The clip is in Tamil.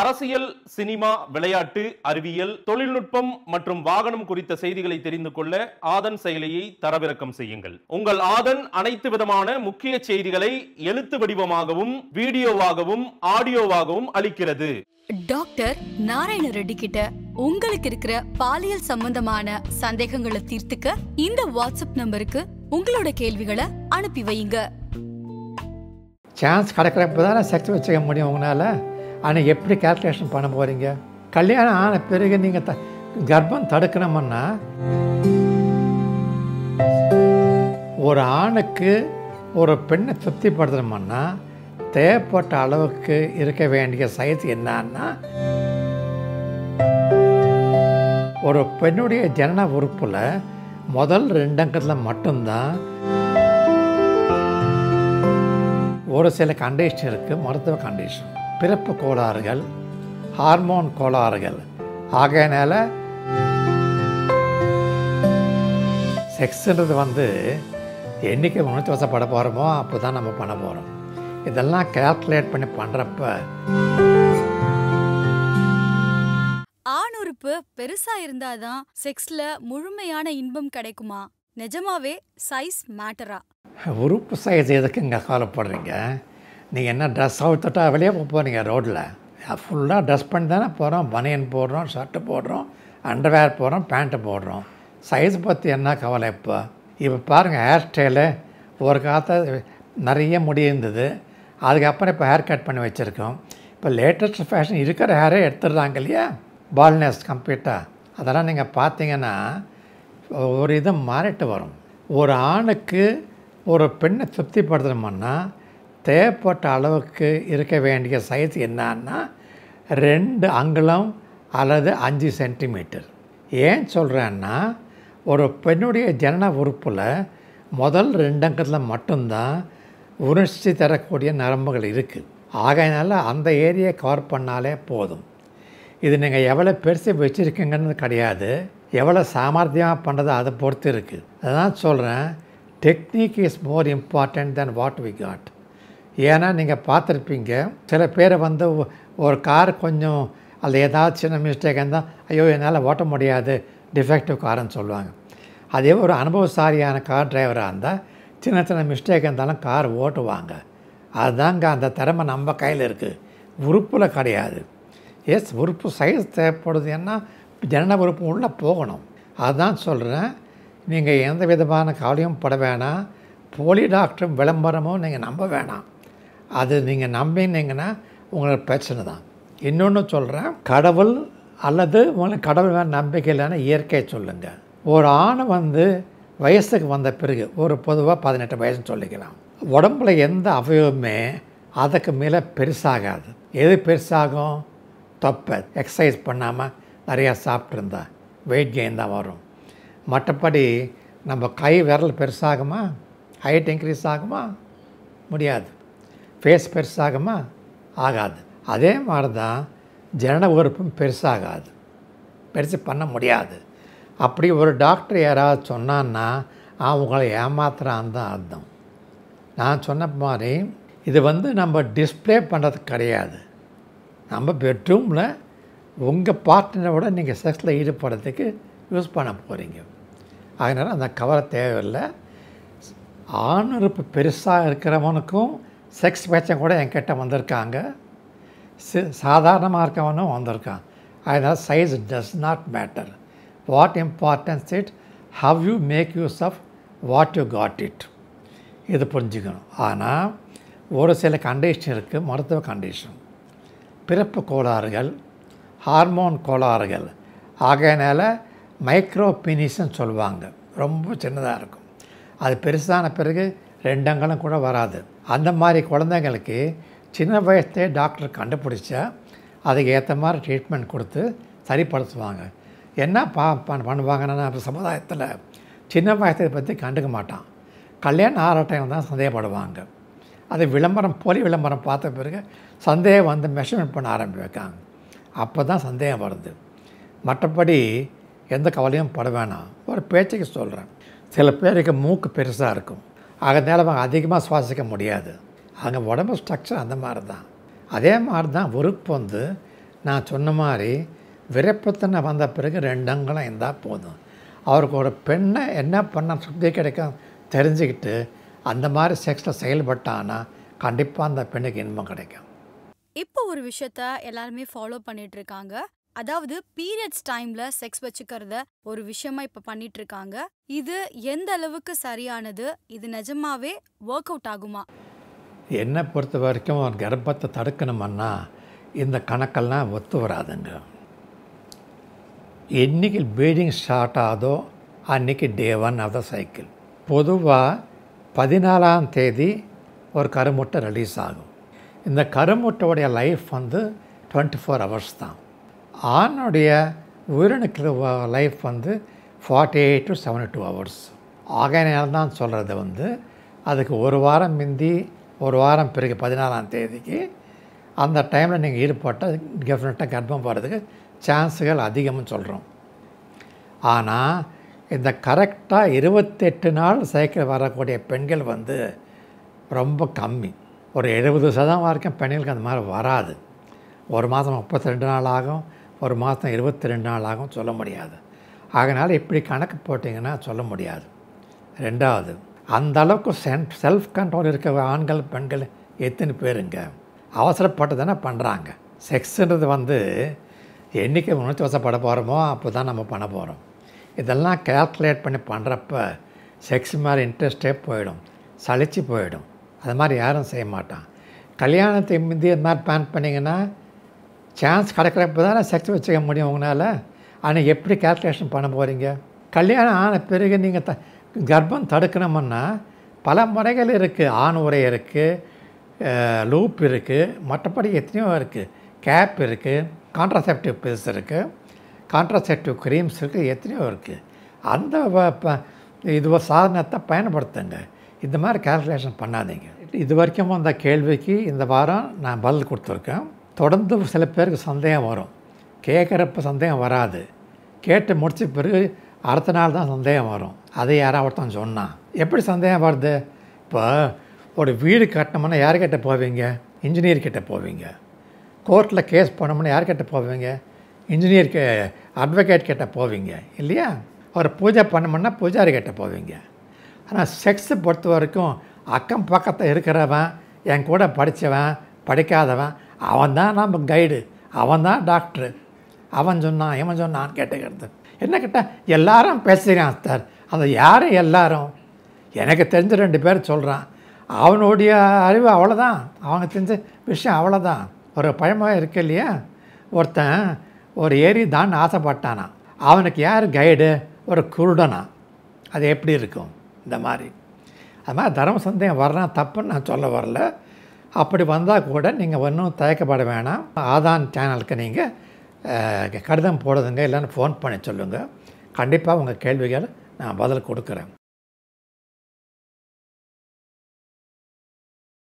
அரசியல் சினிமா விளையாட்டு அறிவியல் தொழில்நுட்பம் மற்றும் வாகனம் குறித்த செய்திகளை தெரிந்து கொள்ள ஆதன் செயலியை தரவிறக்கம் செய்யுங்கள் உங்கள் ஆதன் அனைத்து விதமான முக்கிய செய்திகளை எழுத்து வடிவமாகவும் வீடியோவாகவும் ஆடியோவாகவும் அளிக்கிறது டாக்டர் நாராயண ரெட்டி கிட்ட உங்களுக்கு இருக்கிற பாலியல் சம்பந்தமான சந்தேகங்களை தீர்த்துக்க இந்த வாட்ஸ்அப் நம்பருக்கு உங்களோட கேள்விகளை அனுப்பி வையுங்க சான்ஸ் கிடைக்கிறப்ப தானே செக்ஸ் வச்சுக்க முடியும் உங்களால் ஆனால் எப்படி கேல்குலேஷன் பண்ண போகிறீங்க கல்யாணம் ஆன பிறகு நீங்கள் த கர்ப்பம் தடுக்கணும்னா ஒரு ஆணுக்கு ஒரு பெண்ணை திருப்திப்படுத்தணுமன்னா தேவைப்பட்ட அளவுக்கு இருக்க வேண்டிய சைஸ் என்னன்னா ஒரு பெண்ணுடைய ஜனன உறுப்பில் முதல் ரெண்டங்கத்தில் மட்டும்தான் ஒரு சில கண்டிஷன் இருக்குது மருத்துவ கண்டிஷன் பிறப்பு கோளாறுகள் ஹார்மோன் கோளாறுகள் ஆகையினால செக்ஸுன்றது வந்து என்றைக்கு உணர்ச்சி வசப்பட போகிறோமோ அப்போ தான் நம்ம பண்ண போகிறோம் இதெல்லாம் கேல்குலேட் பண்ணி பண்ணுறப்ப ஆணுறுப்பு உறுப்பு இருந்தாதான் செக்ஸில் முழுமையான இன்பம் கிடைக்குமா நிஜமாவே சைஸ் மேட்டரா உறுப்பு சைஸ் எதுக்குங்க கவலைப்படுறீங்க நீங்கள் என்ன ட்ரெஸ் அவுத்துட்டா வெளியே போனீங்க ரோட்டில் ஃபுல்லாக ட்ரெஸ் பண்ணி தானே போகிறோம் பனியன் போடுறோம் ஷர்ட்டு போடுறோம் அண்டர்வேர் போடுறோம் பேண்ட்டு போடுறோம் சைஸ் பற்றி என்ன கவலை இப்போ இப்போ பாருங்கள் ஹேர் ஸ்டைலு ஒரு காலத்தில் நிறைய முடி இருந்தது அதுக்கப்புறம் இப்போ ஹேர் கட் பண்ணி வச்சுருக்கோம் இப்போ லேட்டஸ்ட் ஃபேஷன் இருக்கிற ஹேரே எடுத்துடுறாங்க இல்லையா பால்னஸ் கம்ப்ளீட்டாக அதெல்லாம் நீங்கள் பார்த்தீங்கன்னா ஒரு இது மாறிட்டு வரும் ஒரு ஆணுக்கு ஒரு பெண்ணை திருப்திப்படுத்தணுமன்னா தேவைப்பட்ட அளவுக்கு இருக்க வேண்டிய சைஸ் என்னான்னா ரெண்டு அங்குலம் அல்லது அஞ்சு சென்டிமீட்டர் ஏன் சொல்கிறேன்னா ஒரு பெண்ணுடைய ஜனன உறுப்பில் முதல் ரெண்டங்கத்தில் மட்டும்தான் உணர்ச்சி தரக்கூடிய நரம்புகள் இருக்குது ஆகையினால அந்த ஏரியை கவர் பண்ணாலே போதும் இது நீங்கள் எவ்வளோ பெருசு வச்சுருக்கீங்கன்னு கிடையாது எவ்வளோ சாமர்த்தியமாக பண்ணுறது அதை பொறுத்து இருக்குது அதான் சொல்கிறேன் technique is more important then what we got ஏன்னா நீங்கள் பார்த்துருப்பீங்க சில பேரை வந்து ஒரு கார் கொஞ்சம் அதில் ஏதாவது சின்ன மிஸ்டேக் இருந்தால் ஐயோ என்னால் ஓட்ட முடியாது டிஃபெக்டிவ் காருன்னு சொல்லுவாங்க அதே ஒரு அனுபவசாரியான கார் டிரைவராக இருந்தால் சின்ன சின்ன மிஸ்டேக் இருந்தாலும் கார் ஓட்டுவாங்க அதுதாங்க அந்த திறமை நம்ம கையில் இருக்குது உறுப்பில் கிடையாது எஸ் உறுப்பு சைஸ் தேவைப்படுது ஏன்னா ஜனன உறுப்பு உள்ளே போகணும் அதுதான் சொல்கிறேன் நீங்கள் எந்த விதமான கவலையும் பட வேணாம் போலி டாக்டரும் விளம்பரமும் நீங்கள் நம்ப வேணாம் அது நீங்கள் நம்பினீங்கன்னா உங்களுக்கு பிரச்சனை தான் இன்னொன்று சொல்கிறேன் கடவுள் அல்லது உங்களுக்கு கடவுள் மேலே நம்பிக்கை இல்லைன்னா இயற்கையை சொல்லுங்கள் ஒரு ஆணை வந்து வயசுக்கு வந்த பிறகு ஒரு பொதுவாக பதினெட்டு வயசுன்னு சொல்லிக்கலாம் உடம்புல எந்த அவயவுமே அதுக்கு மேலே பெருசாகாது எது பெருசாகும் தப்பை எக்ஸசைஸ் பண்ணாமல் நிறையா சாப்பிட்ருந்தா வெயிட் கெயின் தான் வரும் மற்றபடி நம்ம கை விரல் பெருசாகுமா ஹைட் இன்க்ரீஸ் ஆகுமா முடியாது ஃபேஸ் பெருசாகுமா ஆகாது அதே மாதிரி தான் ஜனன உறுப்பும் பெருசாகாது பெருசு பண்ண முடியாது அப்படி ஒரு டாக்டர் யாராவது சொன்னான்னா அவங்கள ஏமாத்துறான் தான் அர்த்தம் நான் சொன்ன மாதிரி இது வந்து நம்ம டிஸ்பிளே பண்ணுறது கிடையாது நம்ம பெட்ரூமில் உங்கள் விட நீங்கள் செக்ஸில் ஈடுபடுறதுக்கு யூஸ் பண்ண போகிறீங்க அதனால் அந்த கவரை தேவையில்லை ஆணுறுப்பு பெருசாக இருக்கிறவனுக்கும் செக்ஸ் பேச்சம் கூட என்கிட்ட வந்திருக்காங்க சாதாரணமாக இருக்கவனும் வந்திருக்கான் அதனால் size does not matter what importance it how you make use of what you got it இது புரிஞ்சுக்கணும் ஆனால் ஒரு சில கண்டிஷன் இருக்குது மருத்துவ கண்டிஷன் பிறப்பு கோளாறுகள் ஹார்மோன் கோளாறுகள் ஆகையினால் மைக்ரோ சொல்லுவாங்க ரொம்ப சின்னதாக இருக்கும் அது பெருசான பிறகு ரெண்டங்களும் கூட வராது அந்த மாதிரி குழந்தைங்களுக்கு சின்ன வயசுலேயே டாக்டர் கண்டுபிடிச்சா அதுக்கு ஏற்ற மாதிரி ட்ரீட்மெண்ட் கொடுத்து சரிப்படுத்துவாங்க என்ன பா பண்ணுவாங்கன்னா சமுதாயத்தில் சின்ன வயசை பற்றி கண்டுக்க மாட்டான் கல்யாணம் ஆகிற தான் சந்தேகப்படுவாங்க அது விளம்பரம் போலி விளம்பரம் பார்த்த பிறகு சந்தேகம் வந்து மெஷர்மெண்ட் பண்ண வைக்காங்க அப்போ தான் சந்தேகம் வருது மற்றபடி எந்த கவலையும் பட வேணாம் ஒரு பேச்சுக்கு சொல்கிறேன் சில பேருக்கு மூக்கு பெருசாக இருக்கும் அதனால் அவங்க அதிகமாக சுவாசிக்க முடியாது அவங்க உடம்பு ஸ்ட்ரக்சர் அந்த மாதிரி தான் அதே மாதிரி தான் உறுப்பு வந்து நான் சொன்ன மாதிரி விரைப்பத்தனை வந்த பிறகு ரெண்டு அங்கலம் இருந்தால் போதும் அவருக்கு ஒரு பெண்ணை என்ன பண்ண சுத்தி கிடைக்கும் தெரிஞ்சுக்கிட்டு அந்த மாதிரி செக்ஸில் செயல்பட்டானா கண்டிப்பாக அந்த பெண்ணுக்கு இன்பம் கிடைக்கும் இப்போ ஒரு விஷயத்த எல்லாருமே ஃபாலோ பண்ணிகிட்டு இருக்காங்க அதாவது பீரியட்ஸ் டைம்ல செக்ஸ் வச்சுக்கிறத ஒரு விஷயமா இப்ப பண்ணிட்டு இருக்காங்க இது எந்த அளவுக்கு சரியானது இது நிஜமாவே ஒர்க் அவுட் ஆகுமா என்னை பொறுத்த வரைக்கும் கர்ப்பத்தை தடுக்கணுமன்னா இந்த கணக்கெல்லாம் ஒத்து வராதுங்க என்னைக்கு பீடிங் ஸ்டார்ட் ஆகுதோ அன்னைக்கு day one of the cycle பொதுவாக பதினாலாம் தேதி ஒரு கருமுட்டை ரிலீஸ் ஆகும் இந்த கருமுட்டோடைய லைஃப் வந்து டுவெண்ட்டி ஃபோர் ஹவர்ஸ் தான் ஆணுடைய உயிரினுக்கு லைஃப் வந்து forty eight to seventy two hours நேரம் தான் சொல்கிறது வந்து அதுக்கு ஒரு வாரம் மிந்தி ஒரு வாரம் பிறகு பதினாலாம் தேதிக்கு அந்த டைமில் நீங்கள் ஈடுபட்டால் டெஃபினட்டாக கர்ப்பம் போகிறதுக்கு சான்ஸுகள் அதிகம்னு சொல்கிறோம் ஆனால் இந்த கரெக்டாக இருபத்தெட்டு நாள் சைக்கிள் வரக்கூடிய பெண்கள் வந்து ரொம்ப கம்மி ஒரு எழுபது சதம் வரைக்கும் பெண்களுக்கு அந்த மாதிரி வராது ஒரு மாதம் முப்பத்தி ரெண்டு நாள் ஆகும் ஒரு மாதம் இருபத்தி ரெண்டு நாள் ஆகும் சொல்ல முடியாது அதனால் இப்படி கணக்கு போட்டிங்கன்னா சொல்ல முடியாது ரெண்டாவது அந்த அளவுக்கு சென் செல்ஃப் கண்ட்ரோல் இருக்க ஆண்கள் பெண்கள் எத்தனை பேருங்க அவசரப்பட்டு தானே பண்ணுறாங்க செக்ஸுன்றது வந்து என்றைக்கு உணர்ச்சி வசப்பட போகிறோமோ அப்போ தான் நம்ம பண்ண போகிறோம் இதெல்லாம் கேல்குலேட் பண்ணி பண்ணுறப்ப செக்ஸ் மேலே இன்ட்ரெஸ்டே போயிடும் சளிச்சு போயிடும் அது மாதிரி யாரும் செய்ய மாட்டான் கல்யாணத்தை முந்தி இது மாதிரி பிளான் பண்ணிங்கன்னா சான்ஸ் கிடைக்கிறப்ப தானே செக்ஸ் வச்சுக்க முடியும் உங்களால் ஆனால் எப்படி கேல்குலேஷன் பண்ண போகிறீங்க கல்யாணம் ஆன பிறகு நீங்கள் த கர்ப்பம் தடுக்கணுமுன்னா பல முறைகள் இருக்குது ஆண் உரை இருக்குது லூப் இருக்குது மற்றபடி எத்தனையோ இருக்குது கேப் இருக்குது கான்ட்ராசெப்டிவ் பில்ஸ் இருக்குது கான்ட்ராசெப்டிவ் க்ரீம்ஸ் இருக்குது எத்தனையோ இருக்குது அந்த இது சாதனத்தை பயன்படுத்துங்க இந்த மாதிரி கேல்குலேஷன் பண்ணாதீங்க இது வரைக்கும் அந்த கேள்விக்கு இந்த வாரம் நான் பதில் கொடுத்துருக்கேன் தொடர்ந்து சில பேருக்கு சந்தேகம் வரும் கேட்குறப்ப சந்தேகம் வராது கேட்டு முடித்த பிறகு அடுத்த நாள் தான் சந்தேகம் வரும் அதை யாராவது ஒருத்தன் சொன்னான் எப்படி சந்தேகம் வருது இப்போ ஒரு வீடு கட்டணும்னா யார்கிட்ட போவீங்க இன்ஜினியர் கிட்டே போவீங்க கோர்ட்டில் கேஸ் பண்ணோம்னா யார்கிட்ட போவீங்க இன்ஜினியர் அட்வொகேட் கிட்ட போவீங்க இல்லையா ஒரு பூஜை பண்ணமுன்னா பூஜாரி கிட்டே போவீங்க ஆனால் செக்ஸை பொறுத்த வரைக்கும் அக்கம் பக்கத்தில் இருக்கிறவன் என் கூட படித்தவன் படிக்காதவன் அவன் தான் நம்ம கைடு அவன் தான் டாக்டரு அவன் சொன்னான் இவன் சொன்னான்னு கேட்டுக்கிறது என்ன கேட்டால் எல்லாரும் பேசுகிறான் சார் அந்த யார் எல்லாரும் எனக்கு தெரிஞ்ச ரெண்டு பேர் சொல்கிறான் அவனுடைய அறிவு அவ்வளோதான் அவங்க தெரிஞ்ச விஷயம் அவ்வளோதான் ஒரு பழமாக இருக்கு இல்லையா ஒருத்தன் ஒரு ஏரி தான் ஆசைப்பட்டானா அவனுக்கு யார் கைடு ஒரு குருடனா அது எப்படி இருக்கும் இந்த மாதிரி அது மாதிரி தர்ம சந்தேகம் வர்றான் தப்புன்னு நான் சொல்ல வரல அப்படி வந்தால் கூட நீங்கள் ஒன்றும் தயக்கப்பட வேணாம் ஆதான் சேனலுக்கு நீங்கள் கடிதம் போடுதுங்க இல்லைன்னு ஃபோன் பண்ணி சொல்லுங்கள் கண்டிப்பாக உங்கள் கேள்விகள் நான் பதில் கொடுக்குறேன்